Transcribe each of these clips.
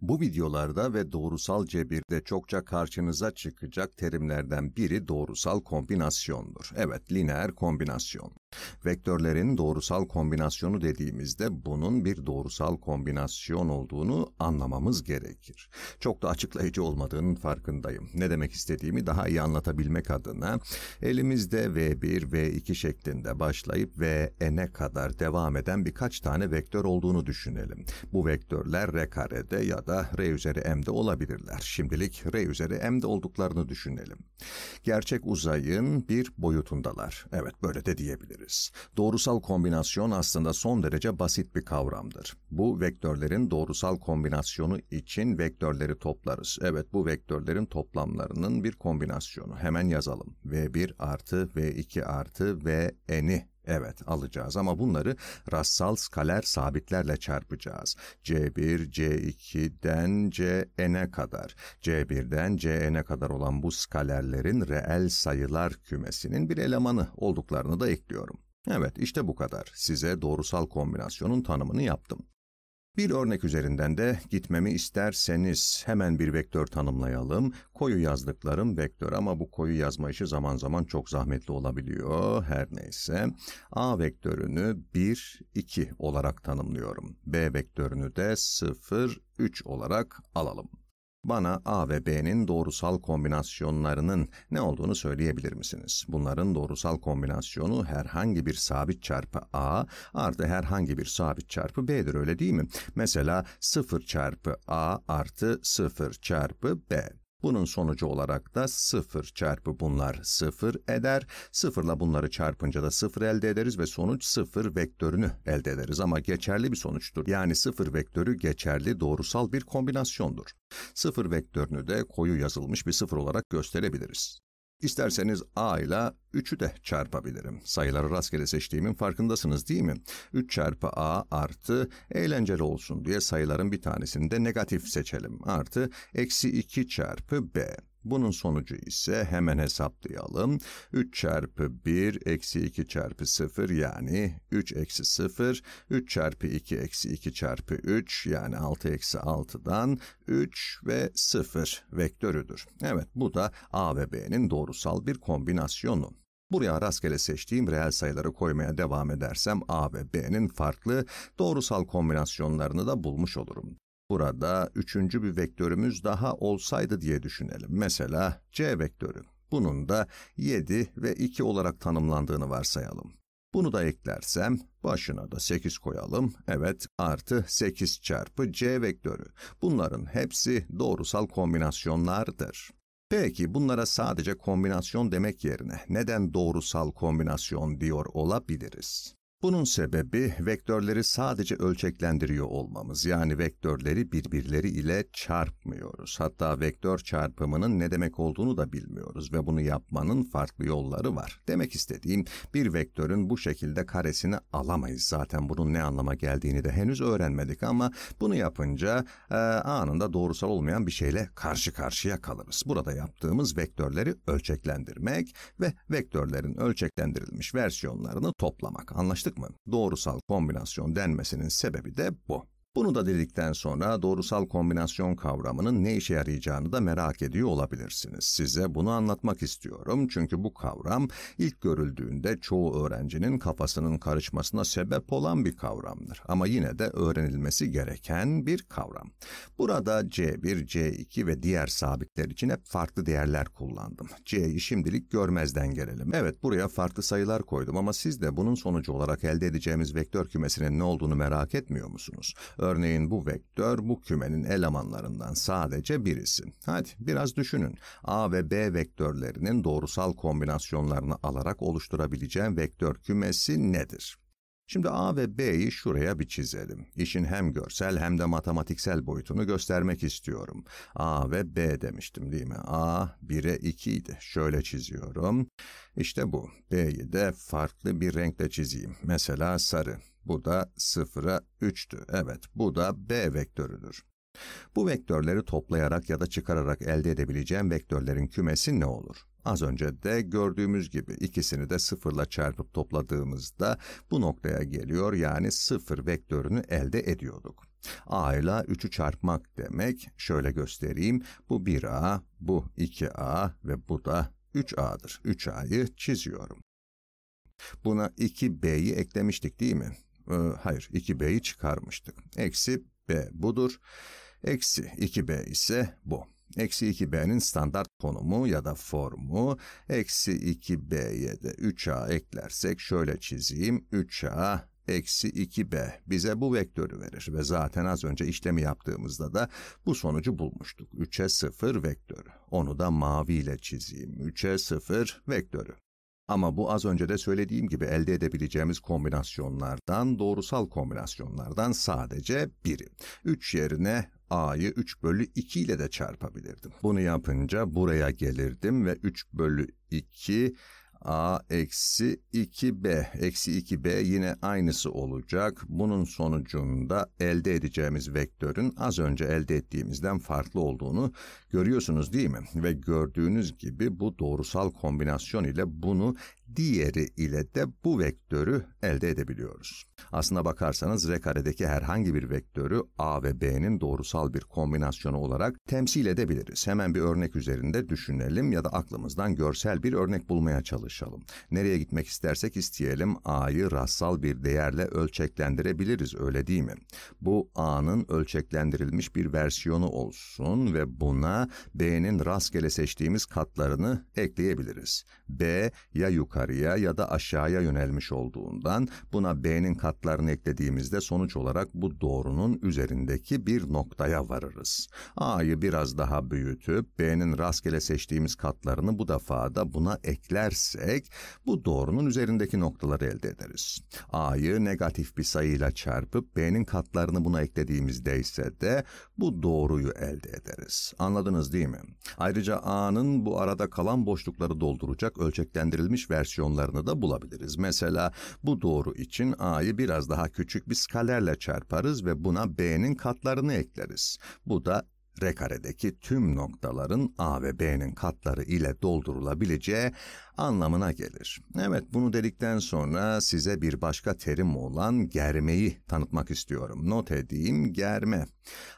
Bu videolarda ve doğrusal cebirde çokça karşınıza çıkacak terimlerden biri doğrusal kombinasyondur. Evet, lineer kombinasyon. Vektörlerin doğrusal kombinasyonu dediğimizde bunun bir doğrusal kombinasyon olduğunu anlamamız gerekir. Çok da açıklayıcı olmadığının farkındayım. Ne demek istediğimi daha iyi anlatabilmek adına elimizde V1, V2 şeklinde başlayıp Vn'e kadar devam eden birkaç tane vektör olduğunu düşünelim. Bu vektörler R karede ya da R üzeri M'de olabilirler. Şimdilik R üzeri M'de olduklarını düşünelim. Gerçek uzayın bir boyutundalar. Evet böyle de diyebiliriz diyebiliriz. Doğrusal kombinasyon aslında son derece basit bir kavramdır. Bu vektörlerin doğrusal kombinasyonu için vektörleri toplarız. Evet bu vektörlerin toplamlarının bir kombinasyonu. Hemen yazalım. V1 artı V2 artı Vn'i Evet alacağız ama bunları rassal skaler sabitlerle çarpacağız. C1, C2'den Cn'e kadar. C1'den Cn'e kadar olan bu skalerlerin reel sayılar kümesinin bir elemanı olduklarını da ekliyorum. Evet işte bu kadar. Size doğrusal kombinasyonun tanımını yaptım. Bir örnek üzerinden de gitmemi isterseniz hemen bir vektör tanımlayalım. Koyu yazdıklarım vektör ama bu koyu yazma işi zaman zaman çok zahmetli olabiliyor. Her neyse. A vektörünü 1, 2 olarak tanımlıyorum. B vektörünü de 0, 3 olarak alalım. Bana A ve B'nin doğrusal kombinasyonlarının ne olduğunu söyleyebilir misiniz? Bunların doğrusal kombinasyonu herhangi bir sabit çarpı A artı herhangi bir sabit çarpı B'dir öyle değil mi? Mesela 0 çarpı A artı 0 çarpı B. Bunun sonucu olarak da 0 çarpı bunlar 0 eder. 0 ile bunları çarpınca da 0 elde ederiz ve sonuç 0 vektörünü elde ederiz. Ama geçerli bir sonuçtur. Yani 0 vektörü geçerli doğrusal bir kombinasyondur. 0 vektörünü de koyu yazılmış bir 0 olarak gösterebiliriz. İsterseniz A ile 3'ü de çarpabilirim. Sayıları rastgele seçtiğimin farkındasınız değil mi? 3 çarpı A artı eğlenceli olsun diye sayıların bir tanesini de negatif seçelim. Artı eksi 2 çarpı B. Bunun sonucu ise hemen hesaplayalım. 3 çarpı 1 eksi 2 çarpı 0 yani 3 eksi 0. 3 çarpı 2 eksi 2 çarpı 3 yani 6 eksi 6'dan 3 ve 0 vektörüdür. Evet bu da A ve B'nin doğrusal bir kombinasyonu. Buraya rastgele seçtiğim reel sayıları koymaya devam edersem A ve B'nin farklı doğrusal kombinasyonlarını da bulmuş olurum. Burada üçüncü bir vektörümüz daha olsaydı diye düşünelim. Mesela C vektörü. Bunun da 7 ve 2 olarak tanımlandığını varsayalım. Bunu da eklersem başına da 8 koyalım. Evet artı 8 çarpı C vektörü. Bunların hepsi doğrusal kombinasyonlardır. Peki bunlara sadece kombinasyon demek yerine neden doğrusal kombinasyon diyor olabiliriz? Bunun sebebi vektörleri sadece ölçeklendiriyor olmamız. Yani vektörleri birbirleri ile çarpmıyoruz. Hatta vektör çarpımının ne demek olduğunu da bilmiyoruz ve bunu yapmanın farklı yolları var. Demek istediğim bir vektörün bu şekilde karesini alamayız. Zaten bunun ne anlama geldiğini de henüz öğrenmedik ama bunu yapınca e, anında doğrusal olmayan bir şeyle karşı karşıya kalırız. Burada yaptığımız vektörleri ölçeklendirmek ve vektörlerin ölçeklendirilmiş versiyonlarını toplamak. Anlaştık sık mı doğrusal kombinasyon denmesinin sebebi de bu. Bunu da dedikten sonra doğrusal kombinasyon kavramının ne işe yarayacağını da merak ediyor olabilirsiniz. Size bunu anlatmak istiyorum çünkü bu kavram ilk görüldüğünde çoğu öğrencinin kafasının karışmasına sebep olan bir kavramdır. Ama yine de öğrenilmesi gereken bir kavram. Burada C1, C2 ve diğer sabitler için hep farklı değerler kullandım. C'yi şimdilik görmezden gelelim. Evet buraya farklı sayılar koydum ama siz de bunun sonucu olarak elde edeceğimiz vektör kümesinin ne olduğunu merak etmiyor musunuz? Örneğin bu vektör bu kümenin elemanlarından sadece birisi. Hadi biraz düşünün. A ve B vektörlerinin doğrusal kombinasyonlarını alarak oluşturabileceğim vektör kümesi nedir? Şimdi A ve B'yi şuraya bir çizelim. İşin hem görsel hem de matematiksel boyutunu göstermek istiyorum. A ve B demiştim değil mi? A 1'e 2 idi. Şöyle çiziyorum. İşte bu. B'yi de farklı bir renkle çizeyim. Mesela sarı. Bu da 0'a 3'tü. Evet bu da B vektörüdür. Bu vektörleri toplayarak ya da çıkararak elde edebileceğim vektörlerin kümesi ne olur? Az önce de gördüğümüz gibi ikisini de sıfırla çarpıp topladığımızda bu noktaya geliyor yani sıfır vektörünü elde ediyorduk. A ile 3'ü çarpmak demek şöyle göstereyim bu 1A, bu 2A ve bu da 3A'dır. 3A'yı çiziyorum. Buna 2B'yi eklemiştik değil mi? e, hayır 2b'yi çıkarmıştık. Eksi b budur. Eksi 2b ise bu. Eksi 2b'nin standart konumu ya da formu. Eksi 2b'ye de 3a eklersek şöyle çizeyim. 3a eksi 2b bize bu vektörü verir ve zaten az önce işlemi yaptığımızda da bu sonucu bulmuştuk. 3'e 0 vektörü. Onu da maviyle çizeyim. 3'e 0 vektörü. Ama bu az önce de söylediğim gibi elde edebileceğimiz kombinasyonlardan, doğrusal kombinasyonlardan sadece biri. 3 yerine A'yı 3 bölü 2 ile de çarpabilirdim. Bunu yapınca buraya gelirdim ve 3 bölü 2 A eksi 2B. Eksi 2B yine aynısı olacak. Bunun sonucunda elde edeceğimiz vektörün az önce elde ettiğimizden farklı olduğunu görüyorsunuz değil mi? Ve gördüğünüz gibi bu doğrusal kombinasyon ile bunu diğeri ile de bu vektörü elde edebiliyoruz. Aslına bakarsanız R karedeki herhangi bir vektörü A ve B'nin doğrusal bir kombinasyonu olarak temsil edebiliriz. Hemen bir örnek üzerinde düşünelim ya da aklımızdan görsel bir örnek bulmaya çalışalım. Nereye gitmek istersek isteyelim A'yı rastsal bir değerle ölçeklendirebiliriz öyle değil mi? Bu A'nın ölçeklendirilmiş bir versiyonu olsun ve buna B'nin rastgele seçtiğimiz katlarını ekleyebiliriz. B ya yukarı yukarıya ya da aşağıya yönelmiş olduğundan buna b'nin katlarını eklediğimizde sonuç olarak bu doğrunun üzerindeki bir noktaya varırız. a'yı biraz daha büyütüp b'nin rastgele seçtiğimiz katlarını bu defa da buna eklersek bu doğrunun üzerindeki noktaları elde ederiz. a'yı negatif bir sayıyla çarpıp b'nin katlarını buna eklediğimizde ise de bu doğruyu elde ederiz. Anladınız değil mi? Ayrıca a'nın bu arada kalan boşlukları dolduracak ölçeklendirilmiş versiyonu versiyonlarını da bulabiliriz. Mesela bu doğru için a'yı biraz daha küçük bir skalerle çarparız ve buna b'nin katlarını ekleriz. Bu da R karedeki tüm noktaların A ve B'nin katları ile doldurulabileceği anlamına gelir. Evet bunu dedikten sonra size bir başka terim olan germeyi tanıtmak istiyorum. Not edeyim germe.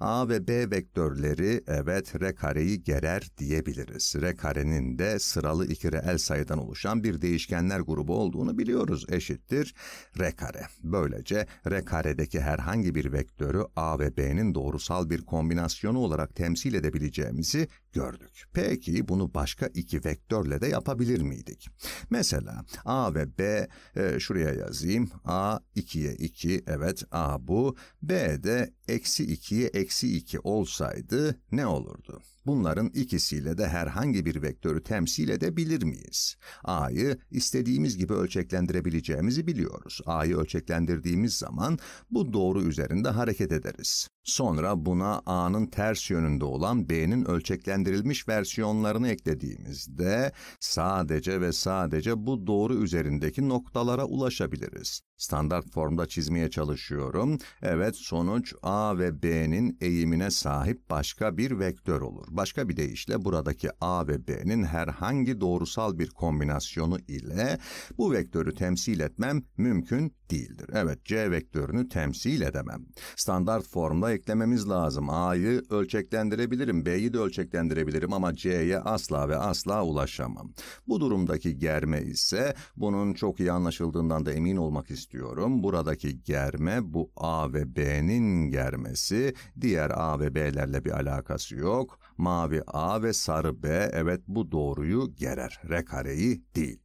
A ve B vektörleri evet R kareyi gerer diyebiliriz. R karenin de sıralı iki reel sayıdan oluşan bir değişkenler grubu olduğunu biliyoruz. Eşittir R kare. Böylece R karedeki herhangi bir vektörü A ve B'nin doğrusal bir kombinasyonu olarak temsil edebileceğimizi gördük. Peki bunu başka iki vektörle de yapabilir miydik? Mesela A ve B e, şuraya yazayım. A 2'ye 2 evet A bu. B de eksi 2'ye eksi 2 olsaydı ne olurdu? Bunların ikisiyle de herhangi bir vektörü temsil edebilir miyiz? A'yı istediğimiz gibi ölçeklendirebileceğimizi biliyoruz. A'yı ölçeklendirdiğimiz zaman bu doğru üzerinde hareket ederiz. Sonra buna A'nın ters yönünde olan B'nin ölçeklendirilmiş versiyonlarını eklediğimizde sadece ve sadece bu doğru üzerindeki noktalara ulaşabiliriz. Standart formda çizmeye çalışıyorum. Evet sonuç A ve B'nin eğimine sahip başka bir vektör olur. Başka bir deyişle buradaki A ve B'nin herhangi doğrusal bir kombinasyonu ile bu vektörü temsil etmem mümkün değildir. Evet C vektörünü temsil edemem. Standart formda eklememiz lazım. A'yı ölçeklendirebilirim, B'yi de ölçeklendirebilirim ama C'ye asla ve asla ulaşamam. Bu durumdaki germe ise bunun çok iyi anlaşıldığından da emin olmak istiyorum istiyorum. Buradaki germe bu A ve B'nin germesi. Diğer A ve B'lerle bir alakası yok. Mavi A ve sarı B evet bu doğruyu gerer. R kareyi değil.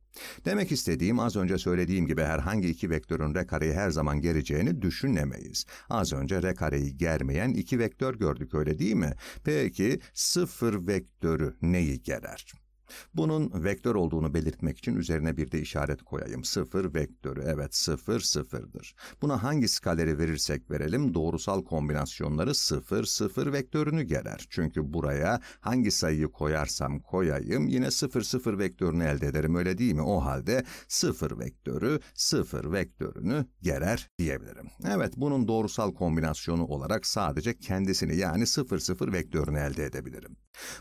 Demek istediğim az önce söylediğim gibi herhangi iki vektörün r kareyi her zaman gereceğini düşünemeyiz. Az önce r kareyi germeyen iki vektör gördük öyle değil mi? Peki sıfır vektörü neyi gerer? Bunun vektör olduğunu belirtmek için üzerine bir de işaret koyayım. Sıfır vektörü, evet sıfır sıfırdır. Buna hangi skaleri verirsek verelim doğrusal kombinasyonları sıfır sıfır vektörünü gerer. Çünkü buraya hangi sayıyı koyarsam koyayım yine sıfır sıfır vektörünü elde ederim öyle değil mi? O halde sıfır vektörü sıfır vektörünü gerer diyebilirim. Evet bunun doğrusal kombinasyonu olarak sadece kendisini yani sıfır sıfır vektörünü elde edebilirim.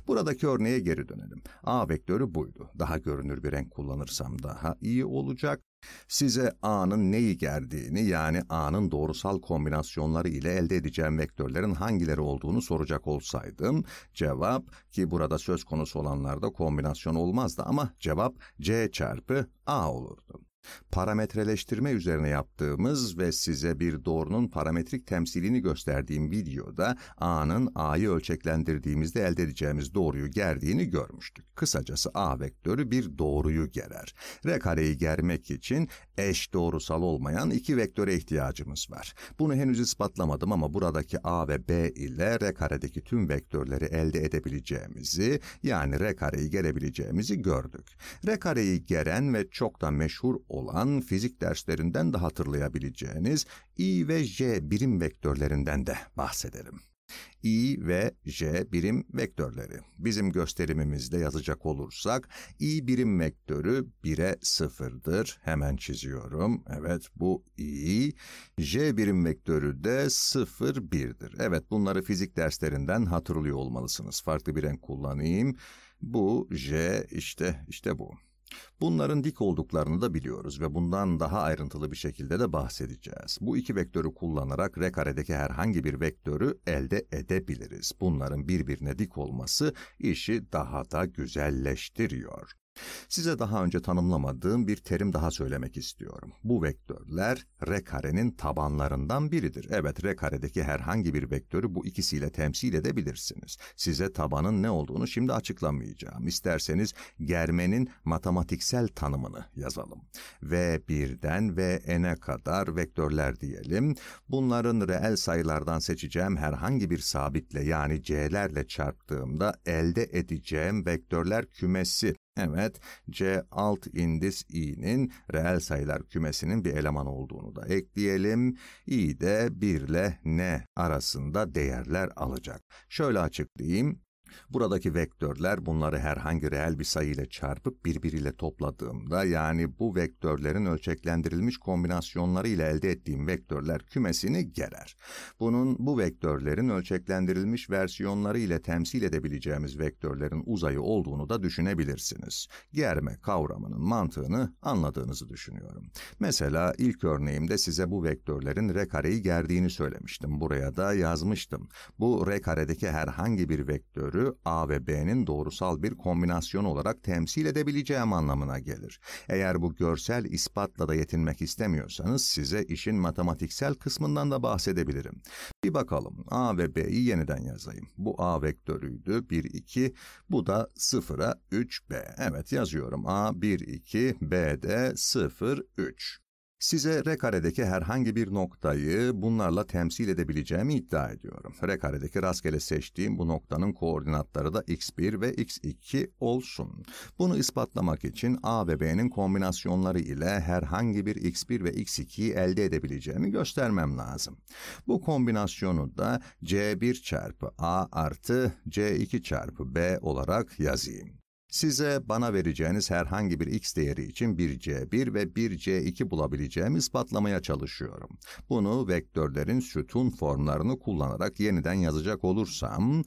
Buradaki örneğe geri dönelim. A vektörü vektörü buydu. Daha görünür bir renk kullanırsam daha iyi olacak. Size A'nın neyi gerdiğini yani A'nın doğrusal kombinasyonları ile elde edeceğim vektörlerin hangileri olduğunu soracak olsaydım cevap ki burada söz konusu olanlarda kombinasyon olmazdı ama cevap C çarpı A olurdu. Parametreleştirme üzerine yaptığımız ve size bir doğrunun parametrik temsilini gösterdiğim videoda A'nın A'yı ölçeklendirdiğimizde elde edeceğimiz doğruyu gerdiğini görmüştük. Kısacası A vektörü bir doğruyu gerer. R kareyi germek için eş doğrusal olmayan iki vektöre ihtiyacımız var. Bunu henüz ispatlamadım ama buradaki A ve B ile R karedeki tüm vektörleri elde edebileceğimizi yani R kareyi gerebileceğimizi gördük. R kareyi geren ve çok da meşhur olan fizik derslerinden de hatırlayabileceğiniz I ve J birim vektörlerinden de bahsedelim. I ve J birim vektörleri. Bizim gösterimimizde yazacak olursak I birim vektörü 1'e 0'dır. Hemen çiziyorum. Evet bu I. J birim vektörü de 0 1'dir. Evet bunları fizik derslerinden hatırlıyor olmalısınız. Farklı bir renk kullanayım. Bu J işte işte bu. Bunların dik olduklarını da biliyoruz ve bundan daha ayrıntılı bir şekilde de bahsedeceğiz. Bu iki vektörü kullanarak R karedeki herhangi bir vektörü elde edebiliriz. Bunların birbirine dik olması işi daha da güzelleştiriyor. Size daha önce tanımlamadığım bir terim daha söylemek istiyorum. Bu vektörler R karenin tabanlarından biridir. Evet R karedeki herhangi bir vektörü bu ikisiyle temsil edebilirsiniz. Size tabanın ne olduğunu şimdi açıklamayacağım. İsterseniz germenin matematiksel tanımını yazalım. V1'den Vn'e kadar vektörler diyelim. Bunların reel sayılardan seçeceğim herhangi bir sabitle yani c'lerle çarptığımda elde edeceğim vektörler kümesi Evet, C alt indis i'nin reel sayılar kümesinin bir eleman olduğunu da ekleyelim. i de 1 ile n arasında değerler alacak. Şöyle açıklayayım. Buradaki vektörler bunları herhangi reel bir sayı ile çarpıp birbiriyle topladığımda yani bu vektörlerin ölçeklendirilmiş kombinasyonları ile elde ettiğim vektörler kümesini gerer. Bunun bu vektörlerin ölçeklendirilmiş versiyonları ile temsil edebileceğimiz vektörlerin uzayı olduğunu da düşünebilirsiniz. Germe kavramının mantığını anladığınızı düşünüyorum. Mesela ilk örneğimde size bu vektörlerin r kareyi gerdiğini söylemiştim. Buraya da yazmıştım. Bu r karedeki herhangi bir vektörü türü A ve B'nin doğrusal bir kombinasyon olarak temsil edebileceğim anlamına gelir. Eğer bu görsel ispatla da yetinmek istemiyorsanız size işin matematiksel kısmından da bahsedebilirim. Bir bakalım A ve B'yi yeniden yazayım. Bu A vektörüydü 1, 2. Bu da 0'a 3B. Evet yazıyorum. A 1, 2, b de 0, 3. Size R herhangi bir noktayı bunlarla temsil edebileceğimi iddia ediyorum. R rastgele seçtiğim bu noktanın koordinatları da x1 ve x2 olsun. Bunu ispatlamak için A ve B'nin kombinasyonları ile herhangi bir x1 ve x2'yi elde edebileceğimi göstermem lazım. Bu kombinasyonu da C1 çarpı A artı C2 çarpı B olarak yazayım. Size bana vereceğiniz herhangi bir x değeri için 1c1 ve 1c2 bulabileceğimi ispatlamaya çalışıyorum. Bunu vektörlerin sütun formlarını kullanarak yeniden yazacak olursam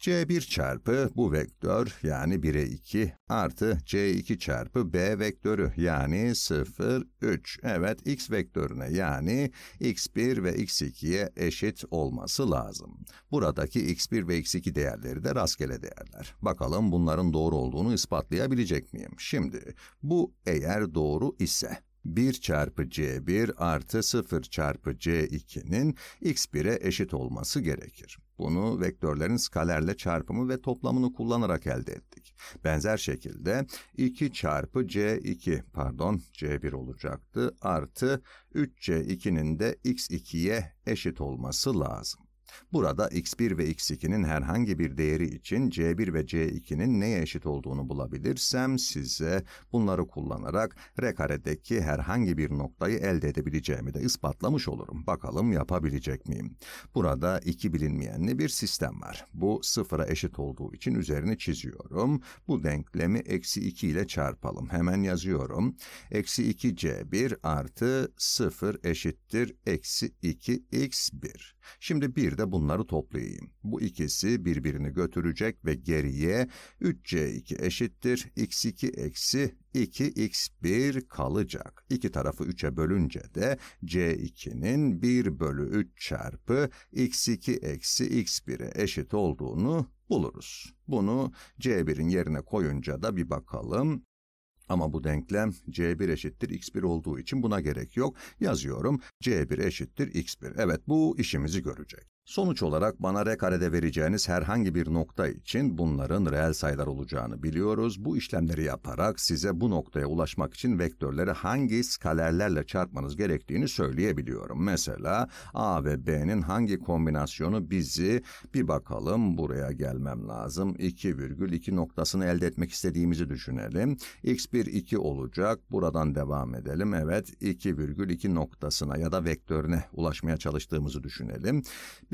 C1 çarpı bu vektör yani 1'e 2 artı C2 çarpı B vektörü yani 0, 3. Evet x vektörüne yani x1 ve x2'ye eşit olması lazım. Buradaki x1 ve x2 değerleri de rastgele değerler. Bakalım bunların doğru olduğunu ispatlayabilecek miyim? Şimdi bu eğer doğru ise 1 çarpı c1 artı 0 çarpı c2'nin x1'e eşit olması gerekir. Bunu vektörlerin skalerle çarpımı ve toplamını kullanarak elde ettik. Benzer şekilde 2 çarpı c2 pardon c1 olacaktı artı 3c2'nin de x2'ye eşit olması lazım. Burada x1 ve x2'nin herhangi bir değeri için c1 ve c2'nin neye eşit olduğunu bulabilirsem size bunları kullanarak r karedeki herhangi bir noktayı elde edebileceğimi de ispatlamış olurum. Bakalım yapabilecek miyim? Burada iki bilinmeyenli bir sistem var. Bu sıfıra eşit olduğu için üzerini çiziyorum. Bu denklemi eksi 2 ile çarpalım. Hemen yazıyorum. Eksi 2c1 artı 0 eşittir eksi 2x1. Şimdi bir şekilde bunları toplayayım. Bu ikisi birbirini götürecek ve geriye 3c2 eşittir x2 eksi 2x1 kalacak. İki tarafı 3'e bölünce de c2'nin 1 bölü 3 çarpı x2 eksi x1'e eşit olduğunu buluruz. Bunu c1'in yerine koyunca da bir bakalım. Ama bu denklem c1 eşittir x1 olduğu için buna gerek yok. Yazıyorum c1 eşittir x1. Evet bu işimizi görecek. Sonuç olarak bana R karede vereceğiniz herhangi bir nokta için bunların reel sayılar olacağını biliyoruz. Bu işlemleri yaparak size bu noktaya ulaşmak için vektörleri hangi skalerlerle çarpmanız gerektiğini söyleyebiliyorum. Mesela A ve B'nin hangi kombinasyonu bizi bir bakalım buraya gelmem lazım. 2,2 noktasını elde etmek istediğimizi düşünelim. X1 2 olacak. Buradan devam edelim. Evet 2,2 noktasına ya da vektörüne ulaşmaya çalıştığımızı düşünelim.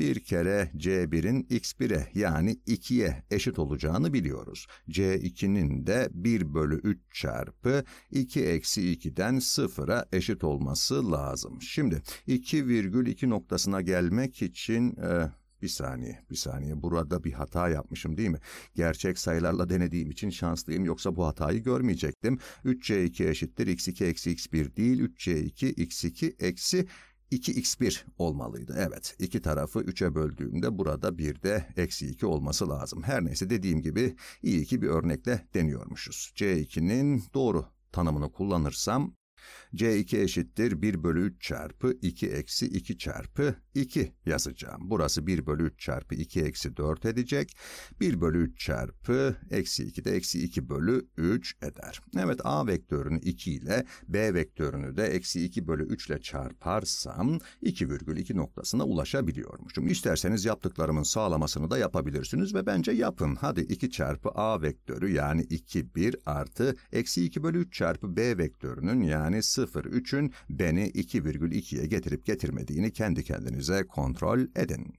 1 kere C1'in X1'e yani 2'ye eşit olacağını biliyoruz. C2'nin de 1 bölü 3 çarpı 2 eksi 2'den 0'a eşit olması lazım. Şimdi 2,2 noktasına gelmek için... E, bir saniye, bir saniye. Burada bir hata yapmışım değil mi? Gerçek sayılarla denediğim için şanslıyım yoksa bu hatayı görmeyecektim. 3C2 eşittir x2 eksi x1 değil, 3C2 x2 eksi 2x1 olmalıydı. Evet, iki tarafı 3'e böldüğümde burada bir de eksi 2 olması lazım. Her neyse dediğim gibi iyi ki bir örnekle deniyormuşuz. C2'nin doğru tanımını kullanırsam C2 eşittir 1 bölü 3 çarpı 2 eksi 2 çarpı 2 yazacağım. Burası 1 bölü 3 çarpı 2 eksi 4 edecek. 1 bölü 3 çarpı eksi 2 de eksi 2 bölü 3 eder. Evet A vektörünü 2 ile B vektörünü de eksi 2 bölü 3 ile çarparsam virgül 2,2 noktasına ulaşabiliyormuşum. İsterseniz yaptıklarımın sağlamasını da yapabilirsiniz ve bence yapın. Hadi 2 çarpı A vektörü yani 2 1 artı eksi 2 bölü 3 çarpı B vektörünün yani 0,03'ün beni 2,2'ye getirip getirmediğini kendi kendinize kontrol edin.